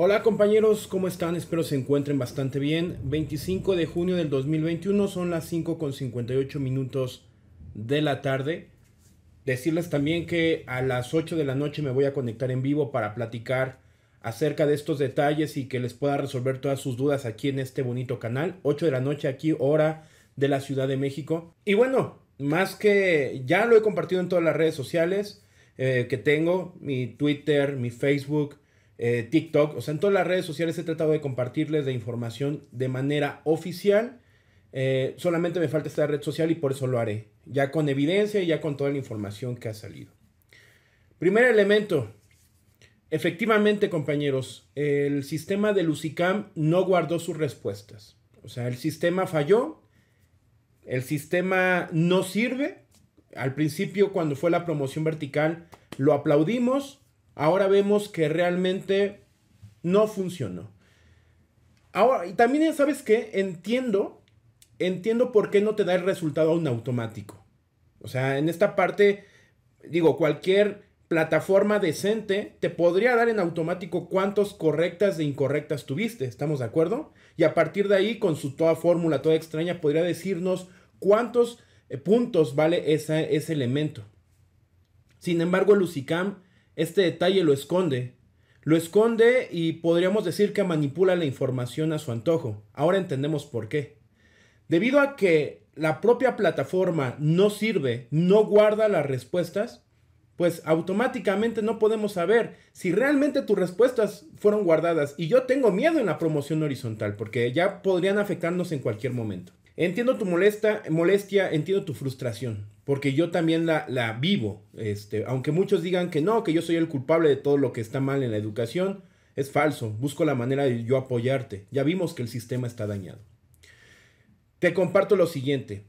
Hola compañeros, ¿cómo están? Espero se encuentren bastante bien. 25 de junio del 2021 son las 5.58 minutos de la tarde. Decirles también que a las 8 de la noche me voy a conectar en vivo para platicar acerca de estos detalles y que les pueda resolver todas sus dudas aquí en este bonito canal. 8 de la noche aquí, hora de la Ciudad de México. Y bueno, más que ya lo he compartido en todas las redes sociales eh, que tengo, mi Twitter, mi Facebook eh, TikTok, o sea, en todas las redes sociales he tratado de compartirles de información de manera oficial. Eh, solamente me falta esta red social y por eso lo haré, ya con evidencia y ya con toda la información que ha salido. Primer elemento, efectivamente compañeros, el sistema de Lucicam no guardó sus respuestas. O sea, el sistema falló, el sistema no sirve. Al principio, cuando fue la promoción vertical, lo aplaudimos, ahora vemos que realmente no funcionó. Ahora, y también sabes que entiendo, entiendo por qué no te da el resultado a un automático. O sea, en esta parte, digo, cualquier plataforma decente te podría dar en automático cuántos correctas e incorrectas tuviste, ¿estamos de acuerdo? Y a partir de ahí, con su toda fórmula, toda extraña, podría decirnos cuántos eh, puntos vale ese elemento. Sin embargo, el este detalle lo esconde. Lo esconde y podríamos decir que manipula la información a su antojo. Ahora entendemos por qué. Debido a que la propia plataforma no sirve, no guarda las respuestas, pues automáticamente no podemos saber si realmente tus respuestas fueron guardadas. Y yo tengo miedo en la promoción horizontal porque ya podrían afectarnos en cualquier momento. Entiendo tu molesta, molestia, entiendo tu frustración, porque yo también la, vivo. Este, aunque muchos digan que no, que yo soy el culpable de todo lo que está mal en la educación, es falso. Busco la manera de yo apoyarte. Ya vimos que el sistema está dañado. Te comparto lo siguiente.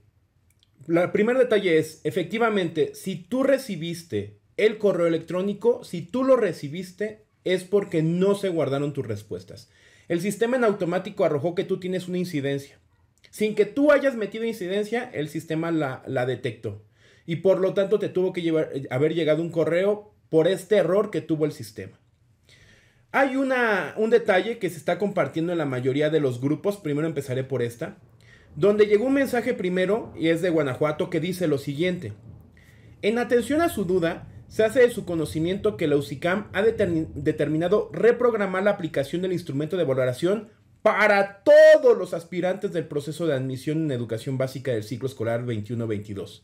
El primer detalle es, efectivamente, si tú recibiste el correo electrónico, si tú lo recibiste, es porque no se guardaron tus respuestas. El sistema en automático arrojó que tú tienes una incidencia sin que tú hayas metido incidencia, el sistema la, detectó. Y por lo tanto te tuvo que eh, haber llegado un correo por este error que tuvo el sistema. Hay un detalle que se está compartiendo en la mayoría de los grupos, primero empezaré por esta, donde llegó un mensaje primero y es de Guanajuato que dice lo siguiente. En atención a su duda, se hace de su conocimiento que la UCICAM ha determinado reprogramar la aplicación del instrumento de valoración para todos los aspirantes del proceso de admisión en educación básica del ciclo escolar 21-22,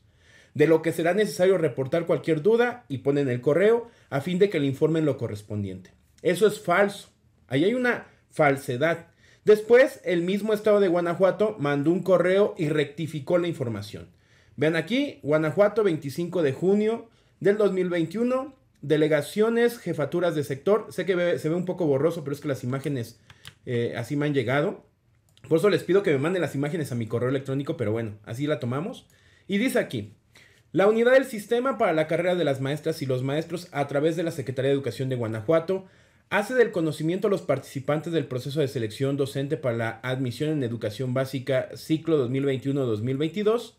de lo que será necesario reportar cualquier duda y ponen el correo a fin de que le informen lo correspondiente. Eso es falso. Ahí hay una falsedad. Después, el mismo estado de Guanajuato mandó un correo y rectificó la información. Vean aquí, Guanajuato 25 de junio del 2021, delegaciones, jefaturas de sector. Sé que se ve un poco borroso, pero es que las imágenes eh, así me han llegado. Por eso les pido que me manden las imágenes a mi correo electrónico, pero bueno, así la tomamos. Y dice aquí, la unidad del sistema para la carrera de las maestras y los maestros a través de la Secretaría de Educación de Guanajuato hace del conocimiento a los participantes del proceso de selección docente para la admisión en educación básica ciclo 2021-2022.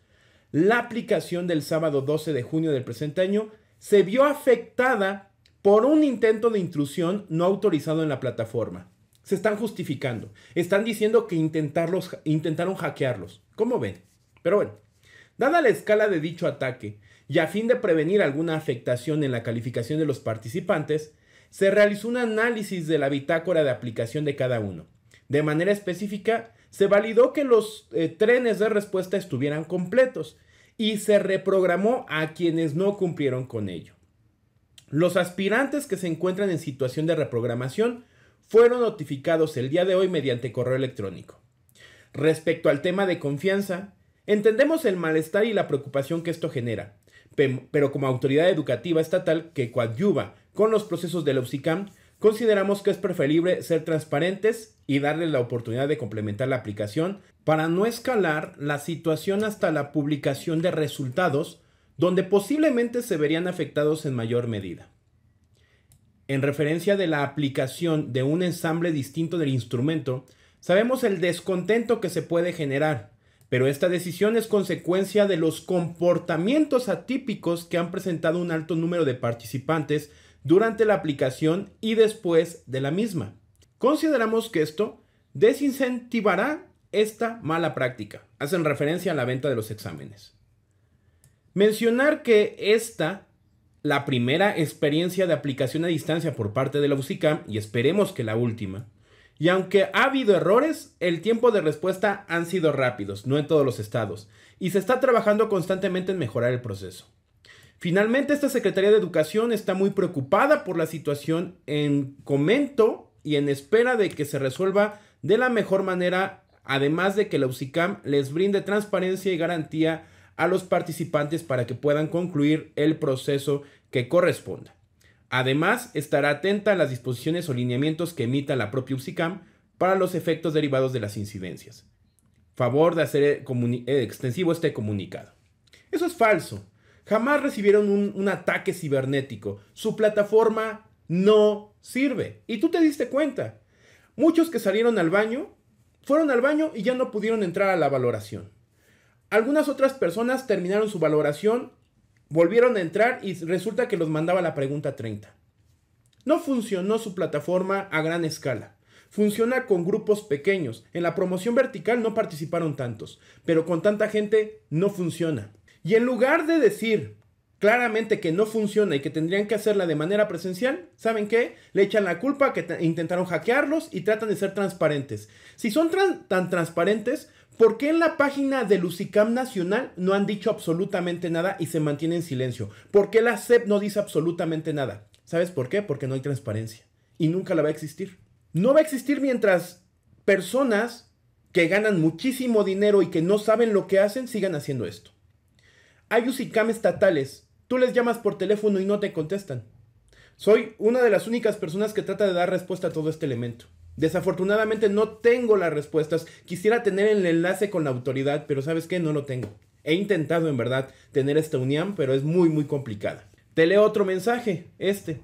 La aplicación del sábado 12 de junio del presente año se vio afectada por un intento de intrusión no autorizado en la plataforma. Se están justificando. Están diciendo que intentaron hackearlos. ¿Cómo ven? Pero bueno, dada la escala de dicho ataque y a fin de prevenir alguna afectación en la calificación de los participantes, se realizó un análisis de la bitácora de aplicación de cada uno. De manera específica, se validó que los eh, trenes de respuesta estuvieran completos y se reprogramó a quienes no cumplieron con ello. Los aspirantes que se encuentran en situación de reprogramación fueron notificados el día de hoy mediante correo electrónico. Respecto al tema de confianza, entendemos el malestar y la preocupación que esto genera, pero como autoridad educativa estatal que coadyuva con los procesos de la consideramos que es preferible ser transparentes y darle la oportunidad de complementar la aplicación para no escalar la situación hasta la publicación de resultados donde posiblemente se verían afectados en mayor medida en referencia de la aplicación de un ensamble distinto del instrumento, sabemos el descontento que se puede generar, pero esta decisión es consecuencia de los comportamientos atípicos que han presentado un alto número de participantes durante la aplicación y después de la misma. Consideramos que esto desincentivará esta mala práctica. Hacen referencia a la venta de los exámenes. Mencionar que esta la primera experiencia de aplicación a distancia por parte de la UCICAM y esperemos que la última. Y aunque ha habido errores, el tiempo de respuesta han sido rápidos, no en todos los estados, y se está trabajando constantemente en mejorar el proceso. Finalmente, esta Secretaría de Educación está muy preocupada por la situación en comento y en espera de que se resuelva de la mejor manera, además de que la UCICAM les brinde transparencia y garantía a los participantes para que puedan concluir el proceso que corresponda. Además, estará atenta a las disposiciones o lineamientos que emita la propia UPSICAM para los efectos derivados de las incidencias. Favor de hacer eh, eh, extensivo este comunicado. Eso es falso. Jamás recibieron un ataque cibernético. Su plataforma no sirve. Y tú te diste cuenta. Muchos que salieron al baño, fueron al baño y ya no pudieron entrar a la valoración. Algunas otras personas terminaron su valoración, volvieron a entrar y resulta que los mandaba la pregunta 30. No funcionó su plataforma a gran escala. Funciona con grupos pequeños. En la promoción vertical no participaron tantos, pero con tanta gente no funciona. Y en lugar de decir claramente que no funciona y que tendrían que hacerla de manera presencial, ¿saben qué? Le echan la culpa que intentaron hackearlos y tratan de ser transparentes. Si son tan transparentes, ¿Por qué en la página de Lucicam Nacional no han dicho absolutamente nada y se mantiene en silencio? ¿Por qué la CEP no dice absolutamente nada? ¿Sabes por qué? Porque no hay transparencia y nunca la va a existir. No va a existir mientras personas que ganan muchísimo dinero y que no saben lo que hacen sigan haciendo esto. Hay UCICAM estatales. Tú les llamas por teléfono y no te contestan. Soy una de las únicas personas que trata de dar respuesta a todo este elemento. Desafortunadamente no tengo las respuestas. Quisiera tener el enlace con la autoridad, pero sabes qué, no lo tengo. He intentado en verdad tener esta unión, pero es muy muy complicada. Te leo otro mensaje, este.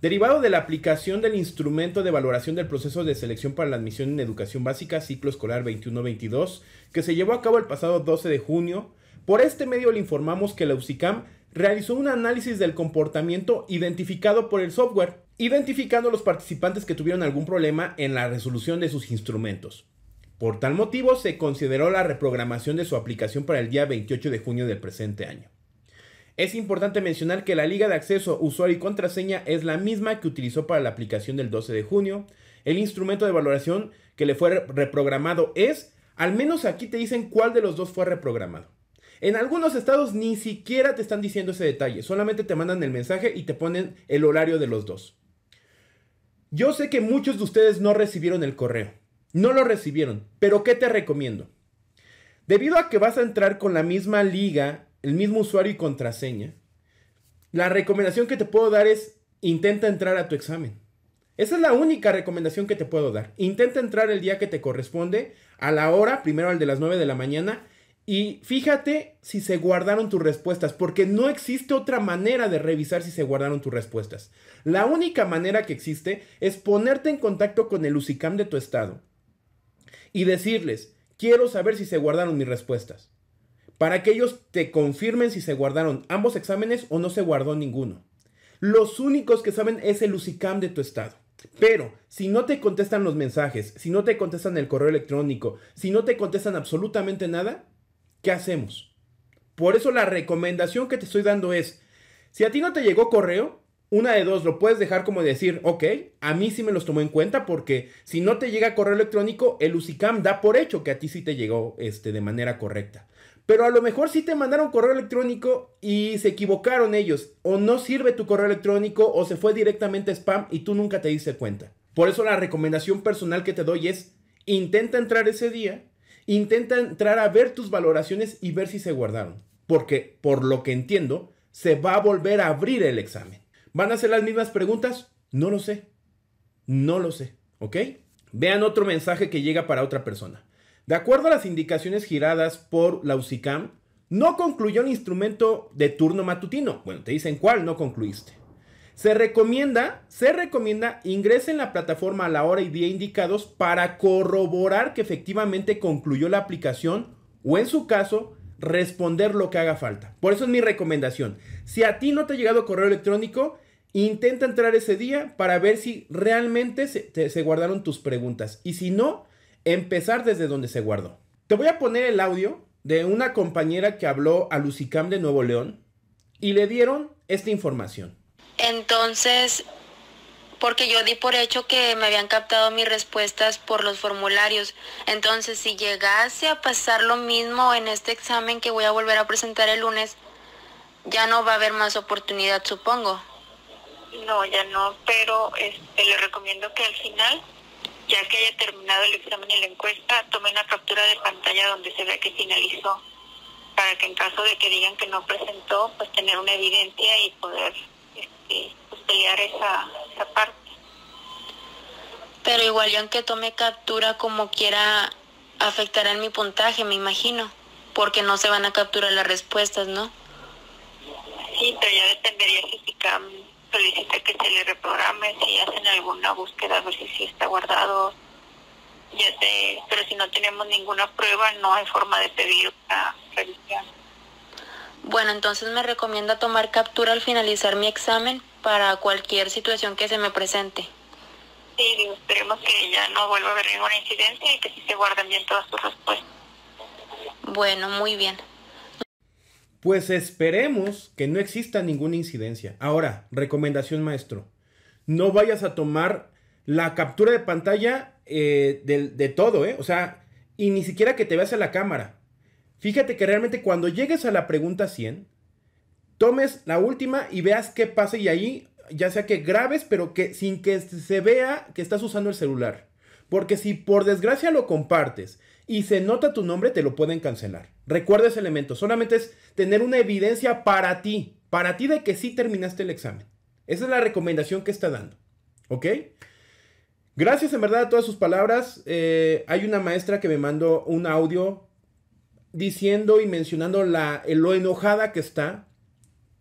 Derivado de la aplicación del instrumento de valoración del proceso de selección para la admisión en educación básica ciclo escolar 21-22, que se llevó a cabo el pasado 12 de junio, por este medio le informamos que la UCICAM realizó un análisis del comportamiento identificado por el software identificando a los participantes que tuvieron algún problema en la resolución de sus instrumentos. Por tal motivo, se consideró la reprogramación de su aplicación para el día 28 de junio del presente año. Es importante mencionar que la liga de acceso, usuario y contraseña es la misma que utilizó para la aplicación del 12 de junio. El instrumento de valoración que le fue reprogramado es, al menos aquí te dicen cuál de los dos fue reprogramado. En algunos estados ni siquiera te están diciendo ese detalle, solamente te mandan el mensaje y te ponen el horario de los dos. Yo sé que muchos de ustedes no recibieron el correo. No lo recibieron. Pero ¿qué te recomiendo? Debido a que vas a entrar con la misma liga, el mismo usuario y contraseña, la recomendación que te puedo dar es intenta entrar a tu examen. Esa es la única recomendación que te puedo dar. Intenta entrar el día que te corresponde, a la hora, primero al de las 9 de la mañana y fíjate si se guardaron tus respuestas, porque no existe otra manera de revisar si se guardaron tus respuestas. La única manera que existe es ponerte en contacto con el UCICAM de tu estado y decirles, quiero saber si se guardaron mis respuestas, para que ellos te confirmen si se guardaron ambos exámenes o no se guardó ninguno. Los únicos que saben es el UCICAM de tu estado. Pero si no te contestan los mensajes, si no te contestan el correo electrónico, si no te contestan absolutamente nada, ¿Qué hacemos? Por eso la recomendación que te estoy dando es, si a ti no te llegó correo, una de dos, lo puedes dejar como decir, ok, a mí sí me los tomó en cuenta porque si no te llega correo electrónico, el UCICAM da por hecho que a ti sí te llegó este, de manera correcta. Pero a lo mejor sí te mandaron correo electrónico y se equivocaron ellos, o no sirve tu correo electrónico, o se fue directamente a spam y tú nunca te diste cuenta. Por eso la recomendación personal que te doy es, intenta entrar ese día Intenta entrar a ver tus valoraciones y ver si se guardaron, porque por lo que entiendo, se va a volver a abrir el examen. ¿Van a hacer las mismas preguntas? No lo sé. No lo sé, ¿ok? Vean otro mensaje que llega para otra persona. De acuerdo a las indicaciones giradas por la UCICAM, no concluyó el instrumento de turno matutino. Bueno, te dicen cuál no concluiste. Se recomienda, se recomienda ingresen la plataforma a la hora y día indicados para corroborar que efectivamente concluyó la aplicación o en su caso responder lo que haga falta. Por eso es mi recomendación. Si a ti no te ha llegado correo electrónico, intenta entrar ese día para ver si realmente se, se guardaron tus preguntas y si no, empezar desde donde se guardó. Te voy a poner el audio de una compañera que habló a Lucicam de Nuevo León y le dieron esta información. Entonces, porque yo di por hecho que me habían captado mis respuestas por los formularios. Entonces, si llegase a pasar lo mismo en este examen que voy a volver a presentar el lunes, ya no va a haber más oportunidad, supongo. No, ya no, pero este, le recomiendo que al final, ya que haya terminado el examen y la encuesta, tome una captura de pantalla donde se vea que finalizó, para que en caso de que digan que no presentó, pues tener una evidencia y poder este, pues, pelear esa, esa parte. Pero igual yo aunque tome captura como quiera, afectará en mi puntaje, me imagino, porque no se van a capturar las respuestas, ¿no? Sí, pero ya dependería si CAM solicita que se le reprograme, si hacen alguna búsqueda, a ver si está guardado. Ya sé, pero si no tenemos ninguna prueba, no hay forma de pedir una revisión. Bueno, entonces me recomienda tomar captura al finalizar mi examen para cualquier situación que se me presente. Sí, esperemos que ya no vuelva a haber ninguna incidencia y que sí se guarden bien todas sus respuestas. Bueno, muy bien. Pues esperemos que no exista ninguna incidencia. Ahora, recomendación maestro, no vayas a tomar la captura de pantalla eh, de, de, todo, ¿eh? O sea, y ni siquiera que te veas en la cámara. Fíjate que realmente cuando llegues a la pregunta 100, tomes la última y veas qué pasa y ahí ya sea que grabes, pero que sin que se vea que estás usando el celular. Porque si por desgracia lo compartes y se nota tu nombre, te lo pueden cancelar. Recuerda ese elemento. Solamente es tener una evidencia para ti, para ti de que sí terminaste el examen. Esa es la recomendación que está dando. ¿Ok? Gracias en verdad a todas sus palabras. Eh, hay una maestra que me mandó un audio diciendo y mencionando la, eh, lo enojada que está,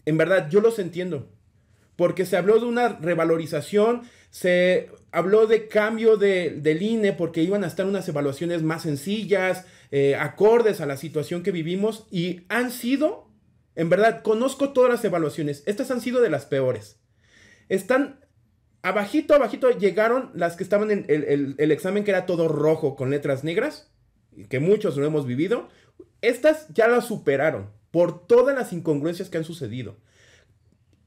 en verdad yo los entiendo. Porque se habló de una revalorización, se habló de cambio de, del INE porque iban a estar unas evaluaciones más sencillas, eh, acordes a la situación que vivimos y han sido, en verdad, conozco todas las evaluaciones, estas han sido de las peores. Están abajito, abajito, llegaron las que estaban en el, el, el examen que era todo rojo con letras negras, que muchos lo hemos vivido, estas ya las superaron por todas las incongruencias que han sucedido.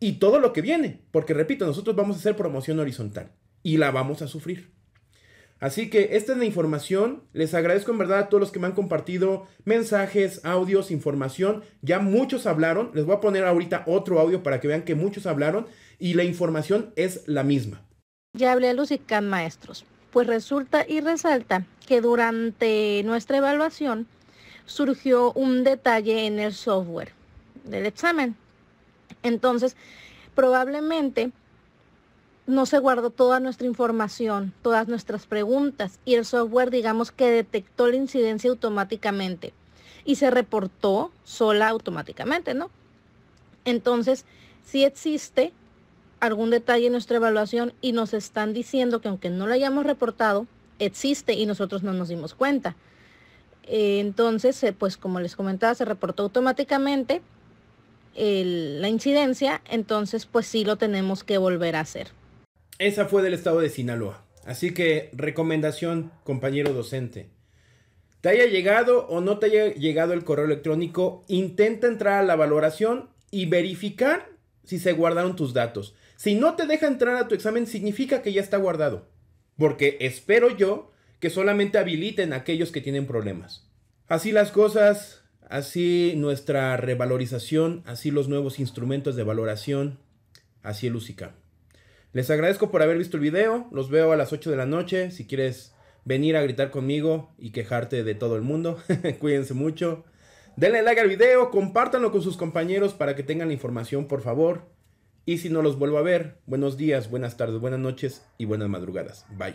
Y todo lo que viene, porque repito, nosotros vamos a hacer promoción horizontal y la vamos a sufrir. Así que esta es la información. Les agradezco en verdad a todos los que me han compartido mensajes, audios, información. Ya muchos hablaron. Les voy a poner ahorita otro audio para que vean que muchos hablaron y la información es la misma. Ya hablé a can Maestros. Pues resulta y resalta que durante nuestra evaluación surgió un detalle en el software del examen. Entonces, probablemente no se guardó toda nuestra información, todas nuestras preguntas y el software digamos que detectó la incidencia automáticamente y se reportó sola automáticamente, ¿no? Entonces, si existe algún detalle en nuestra evaluación y nos están diciendo que aunque no lo hayamos reportado, existe y nosotros no nos dimos cuenta. Eh, entonces, eh, pues como les comentaba, se reportó automáticamente la incidencia, entonces pues sí lo tenemos que volver a hacer. Esa fue del estado de Sinaloa. Así que recomendación, compañero docente. Te haya llegado o no te haya llegado el correo electrónico, intenta entrar a la valoración y verificar si se guardaron tus datos. Si no te deja entrar a tu examen, significa que ya está guardado. Porque espero yo que solamente habiliten a aquellos que tienen problemas. Así las cosas, así nuestra revalorización, así los nuevos instrumentos de valoración, así el UCICAM. Les agradezco por haber visto el video, los veo a las 8 de la noche, si quieres venir a gritar conmigo y quejarte de todo el mundo, cuídense mucho. Denle like al video, compártanlo con sus compañeros para que tengan la información, por favor. Y si no los vuelvo a ver, buenos días, buenas tardes, buenas noches y buenas madrugadas. Bye.